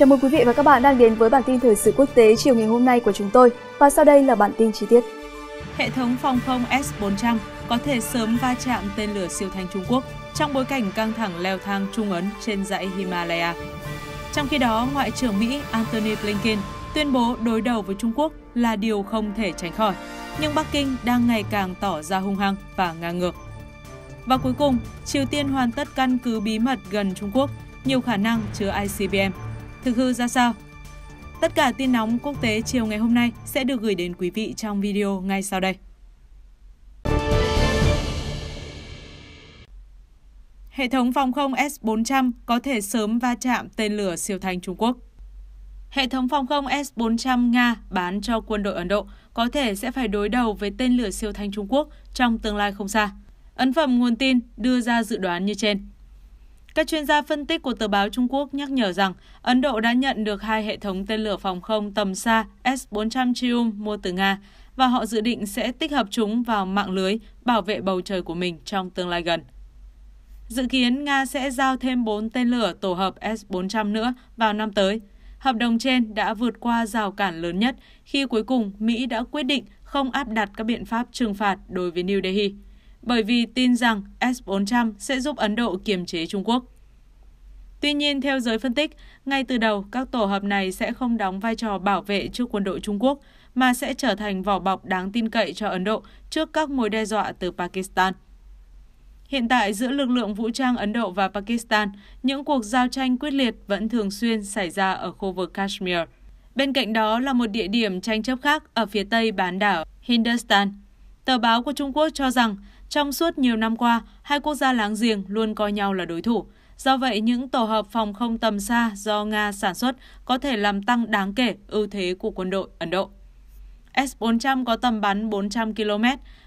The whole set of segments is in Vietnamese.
Chào mừng quý vị và các bạn đang đến với bản tin thời sự quốc tế chiều ngày hôm nay của chúng tôi và sau đây là bản tin chi tiết. Hệ thống phòng không S-400 có thể sớm va chạm tên lửa siêu thanh Trung Quốc trong bối cảnh căng thẳng leo thang Trung Ấn trên dãy Himalaya. Trong khi đó, Ngoại trưởng Mỹ Antony Blinken tuyên bố đối đầu với Trung Quốc là điều không thể tránh khỏi, nhưng Bắc Kinh đang ngày càng tỏ ra hung hăng và ngang ngược. Và cuối cùng, Triều Tiên hoàn tất căn cứ bí mật gần Trung Quốc, nhiều khả năng chứa ICBM thực hư ra sao? Tất cả tin nóng quốc tế chiều ngày hôm nay sẽ được gửi đến quý vị trong video ngay sau đây. Hệ thống phòng không S-400 có thể sớm va chạm tên lửa siêu thanh Trung Quốc. Hệ thống phòng không S-400 Nga bán cho quân đội Ấn Độ có thể sẽ phải đối đầu với tên lửa siêu thanh Trung Quốc trong tương lai không xa. Ấn phẩm nguồn tin đưa ra dự đoán như trên. Các chuyên gia phân tích của tờ báo Trung Quốc nhắc nhở rằng Ấn Độ đã nhận được hai hệ thống tên lửa phòng không tầm xa S-400 Triumph mua từ Nga và họ dự định sẽ tích hợp chúng vào mạng lưới bảo vệ bầu trời của mình trong tương lai gần. Dự kiến Nga sẽ giao thêm 4 tên lửa tổ hợp S-400 nữa vào năm tới. Hợp đồng trên đã vượt qua rào cản lớn nhất khi cuối cùng Mỹ đã quyết định không áp đặt các biện pháp trừng phạt đối với New Delhi bởi vì tin rằng S-400 sẽ giúp Ấn Độ kiềm chế Trung Quốc. Tuy nhiên, theo giới phân tích, ngay từ đầu, các tổ hợp này sẽ không đóng vai trò bảo vệ trước quân đội Trung Quốc, mà sẽ trở thành vỏ bọc đáng tin cậy cho Ấn Độ trước các mối đe dọa từ Pakistan. Hiện tại, giữa lực lượng vũ trang Ấn Độ và Pakistan, những cuộc giao tranh quyết liệt vẫn thường xuyên xảy ra ở khu vực Kashmir. Bên cạnh đó là một địa điểm tranh chấp khác ở phía tây bán đảo Hindustan. Tờ báo của Trung Quốc cho rằng trong suốt nhiều năm qua, hai quốc gia láng giềng luôn coi nhau là đối thủ. Do vậy, những tổ hợp phòng không tầm xa do Nga sản xuất có thể làm tăng đáng kể ưu thế của quân đội Ấn Độ. S-400 có tầm bắn 400 km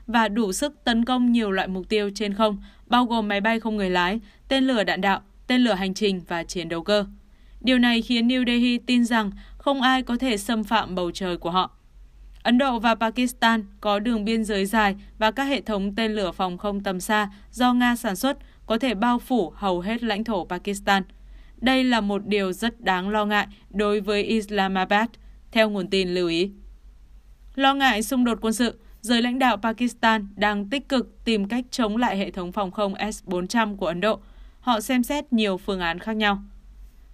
và đủ sức tấn công nhiều loại mục tiêu trên không, bao gồm máy bay không người lái, tên lửa đạn đạo, tên lửa hành trình và chiến đấu cơ. Điều này khiến New Delhi tin rằng không ai có thể xâm phạm bầu trời của họ. Ấn Độ và Pakistan có đường biên giới dài và các hệ thống tên lửa phòng không tầm xa do Nga sản xuất có thể bao phủ hầu hết lãnh thổ Pakistan. Đây là một điều rất đáng lo ngại đối với Islamabad, theo nguồn tin lưu ý. Lo ngại xung đột quân sự, giới lãnh đạo Pakistan đang tích cực tìm cách chống lại hệ thống phòng không S-400 của Ấn Độ. Họ xem xét nhiều phương án khác nhau.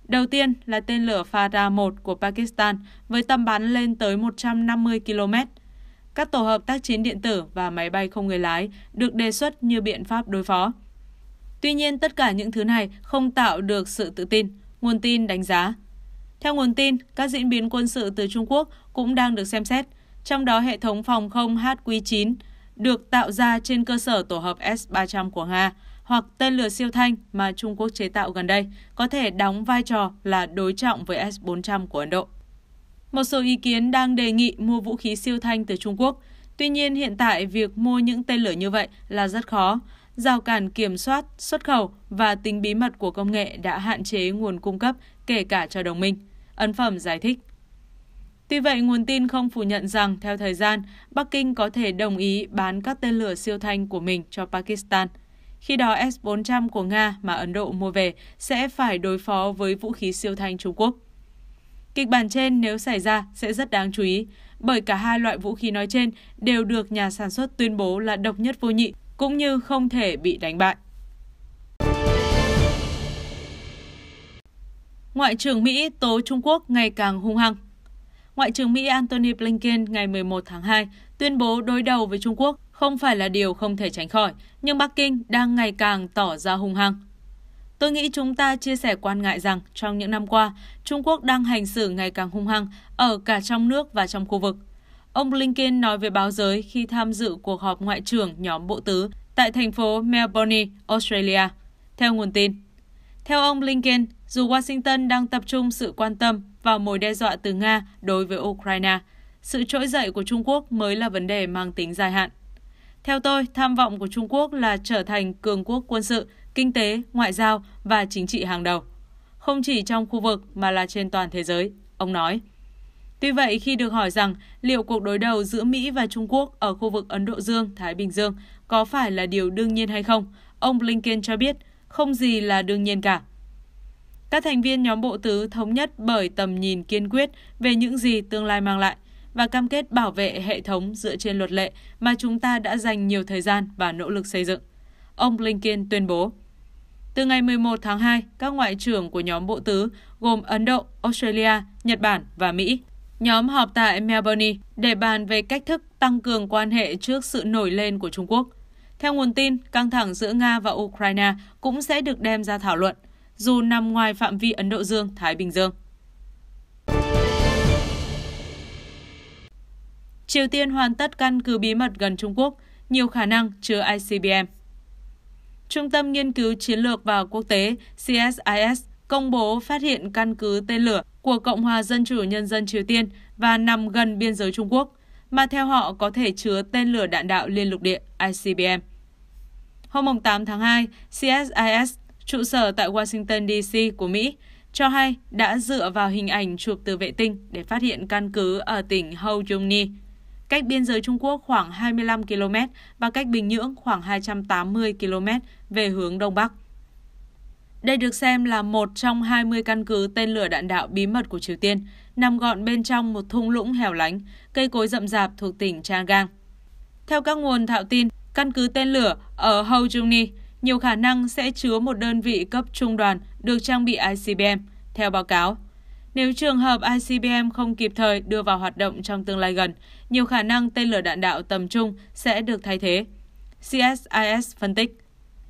Đầu tiên là tên lửa Farah-1 của Pakistan với tầm bắn lên tới 150 km. Các tổ hợp tác chiến điện tử và máy bay không người lái được đề xuất như biện pháp đối phó. Tuy nhiên, tất cả những thứ này không tạo được sự tự tin, nguồn tin đánh giá. Theo nguồn tin, các diễn biến quân sự từ Trung Quốc cũng đang được xem xét, trong đó hệ thống phòng không HQ-9 được tạo ra trên cơ sở tổ hợp S-300 của Nga hoặc tên lửa siêu thanh mà Trung Quốc chế tạo gần đây có thể đóng vai trò là đối trọng với S-400 của Ấn Độ. Một số ý kiến đang đề nghị mua vũ khí siêu thanh từ Trung Quốc. Tuy nhiên hiện tại việc mua những tên lửa như vậy là rất khó. Rào cản kiểm soát, xuất khẩu và tính bí mật của công nghệ đã hạn chế nguồn cung cấp kể cả cho đồng minh. Ấn Phẩm giải thích. Tuy vậy, nguồn tin không phủ nhận rằng theo thời gian, Bắc Kinh có thể đồng ý bán các tên lửa siêu thanh của mình cho Pakistan. Khi đó, S-400 của Nga mà Ấn Độ mua về sẽ phải đối phó với vũ khí siêu thanh Trung Quốc. Kịch bản trên nếu xảy ra sẽ rất đáng chú ý, bởi cả hai loại vũ khí nói trên đều được nhà sản xuất tuyên bố là độc nhất vô nhị, cũng như không thể bị đánh bại. Ngoại trưởng Mỹ tố Trung Quốc ngày càng hung hăng Ngoại trưởng Mỹ Antony Blinken ngày 11 tháng 2 tuyên bố đối đầu với Trung Quốc không phải là điều không thể tránh khỏi, nhưng Bắc Kinh đang ngày càng tỏ ra hung hăng. Tôi nghĩ chúng ta chia sẻ quan ngại rằng trong những năm qua, Trung Quốc đang hành xử ngày càng hung hăng ở cả trong nước và trong khu vực. Ông Blinken nói với báo giới khi tham dự cuộc họp ngoại trưởng nhóm bộ tứ tại thành phố Melbourne, Australia, theo nguồn tin. Theo ông Blinken, dù Washington đang tập trung sự quan tâm và mối đe dọa từ Nga đối với Ukraine. Sự trỗi dậy của Trung Quốc mới là vấn đề mang tính dài hạn. Theo tôi, tham vọng của Trung Quốc là trở thành cường quốc quân sự, kinh tế, ngoại giao và chính trị hàng đầu, không chỉ trong khu vực mà là trên toàn thế giới, ông nói. Tuy vậy, khi được hỏi rằng liệu cuộc đối đầu giữa Mỹ và Trung Quốc ở khu vực Ấn Độ Dương-Thái Bình Dương có phải là điều đương nhiên hay không, ông Blinken cho biết không gì là đương nhiên cả. Các thành viên nhóm bộ tứ thống nhất bởi tầm nhìn kiên quyết về những gì tương lai mang lại và cam kết bảo vệ hệ thống dựa trên luật lệ mà chúng ta đã dành nhiều thời gian và nỗ lực xây dựng. Ông Blinken tuyên bố. Từ ngày 11 tháng 2, các ngoại trưởng của nhóm bộ tứ gồm Ấn Độ, Australia, Nhật Bản và Mỹ nhóm họp tại Melbourne để bàn về cách thức tăng cường quan hệ trước sự nổi lên của Trung Quốc. Theo nguồn tin, căng thẳng giữa Nga và Ukraine cũng sẽ được đem ra thảo luận – dù nằm ngoài phạm vi Ấn Độ Dương-Thái Bình Dương. Triều Tiên hoàn tất căn cứ bí mật gần Trung Quốc, nhiều khả năng chứa ICBM. Trung tâm Nghiên cứu Chiến lược và Quốc tế CSIS công bố phát hiện căn cứ tên lửa của Cộng hòa Dân chủ Nhân dân Triều Tiên và nằm gần biên giới Trung Quốc, mà theo họ có thể chứa tên lửa đạn đạo liên lục địa ICBM. Hôm 8 tháng 2, CSIS trụ sở tại Washington DC của Mỹ, cho hay đã dựa vào hình ảnh chụp từ vệ tinh để phát hiện căn cứ ở tỉnh Hojouni, cách biên giới Trung Quốc khoảng 25 km và cách Bình Nhưỡng khoảng 280 km về hướng Đông Bắc. Đây được xem là một trong 20 căn cứ tên lửa đạn đạo bí mật của Triều Tiên, nằm gọn bên trong một thung lũng hẻo lánh, cây cối rậm rạp thuộc tỉnh Changang. Theo các nguồn thạo tin, căn cứ tên lửa ở Hojuni nhiều khả năng sẽ chứa một đơn vị cấp trung đoàn được trang bị ICBM, theo báo cáo. Nếu trường hợp ICBM không kịp thời đưa vào hoạt động trong tương lai gần, nhiều khả năng tên lửa đạn đạo tầm trung sẽ được thay thế. CSIS phân tích.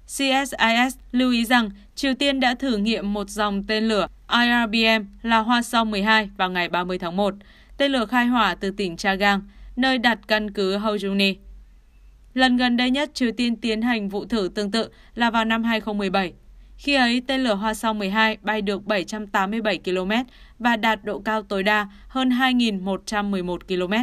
CSIS lưu ý rằng Triều Tiên đã thử nghiệm một dòng tên lửa IRBM là Hoa Song 12 vào ngày 30 tháng 1, tên lửa khai hỏa từ tỉnh Chagang, nơi đặt căn cứ Hojuni. Lần gần đây nhất Triều Tiên tiến hành vụ thử tương tự là vào năm 2017. Khi ấy, tên lửa Hoa Song 12 bay được 787 km và đạt độ cao tối đa hơn 2.111 km.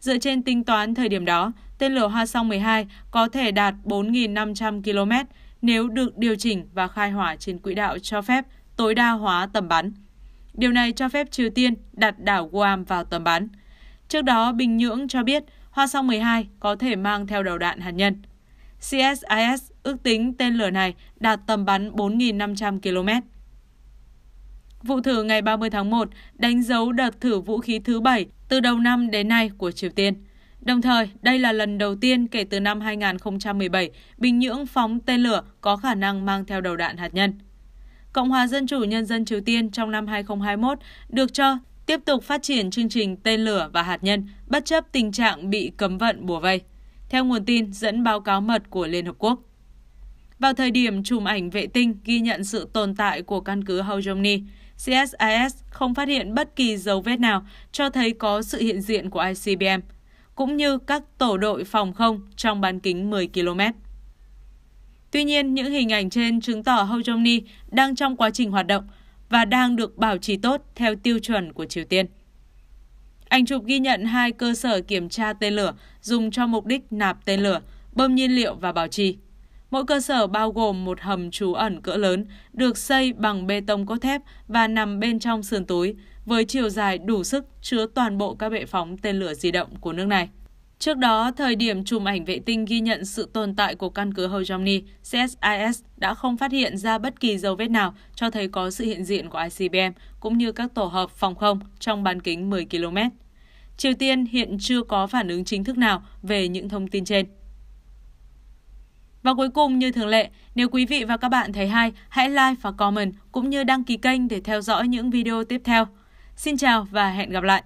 Dựa trên tính toán thời điểm đó, tên lửa Hoa Song 12 có thể đạt 4.500 km nếu được điều chỉnh và khai hỏa trên quỹ đạo cho phép tối đa hóa tầm bắn. Điều này cho phép Triều Tiên đặt đảo Guam vào tầm bắn. Trước đó, Bình Nhưỡng cho biết Hoa Song 12 có thể mang theo đầu đạn hạt nhân. CSIS ước tính tên lửa này đạt tầm bắn 4.500 km. Vụ thử ngày 30 tháng 1 đánh dấu đợt thử vũ khí thứ bảy từ đầu năm đến nay của Triều Tiên. Đồng thời, đây là lần đầu tiên kể từ năm 2017 Bình Nhưỡng phóng tên lửa có khả năng mang theo đầu đạn hạt nhân. Cộng hòa Dân chủ Nhân dân Triều Tiên trong năm 2021 được cho tiếp tục phát triển chương trình tên lửa và hạt nhân bất chấp tình trạng bị cấm vận bùa vây, theo nguồn tin dẫn báo cáo mật của Liên Hợp Quốc. Vào thời điểm chụm ảnh vệ tinh ghi nhận sự tồn tại của căn cứ Hojomni, CSIS không phát hiện bất kỳ dấu vết nào cho thấy có sự hiện diện của ICBM, cũng như các tổ đội phòng không trong bán kính 10 km. Tuy nhiên, những hình ảnh trên chứng tỏ Hojomni đang trong quá trình hoạt động – và đang được bảo trì tốt theo tiêu chuẩn của Triều Tiên. Anh chụp ghi nhận hai cơ sở kiểm tra tên lửa dùng cho mục đích nạp tên lửa, bơm nhiên liệu và bảo trì. Mỗi cơ sở bao gồm một hầm trú ẩn cỡ lớn, được xây bằng bê tông cốt thép và nằm bên trong sườn túi, với chiều dài đủ sức chứa toàn bộ các bệ phóng tên lửa di động của nước này. Trước đó, thời điểm chùm ảnh vệ tinh ghi nhận sự tồn tại của căn cứ Hojomni, CSIS đã không phát hiện ra bất kỳ dấu vết nào cho thấy có sự hiện diện của ICBM cũng như các tổ hợp phòng không trong bán kính 10 km. Triều Tiên hiện chưa có phản ứng chính thức nào về những thông tin trên. Và cuối cùng như thường lệ, nếu quý vị và các bạn thấy hay, hãy like và comment cũng như đăng ký kênh để theo dõi những video tiếp theo. Xin chào và hẹn gặp lại!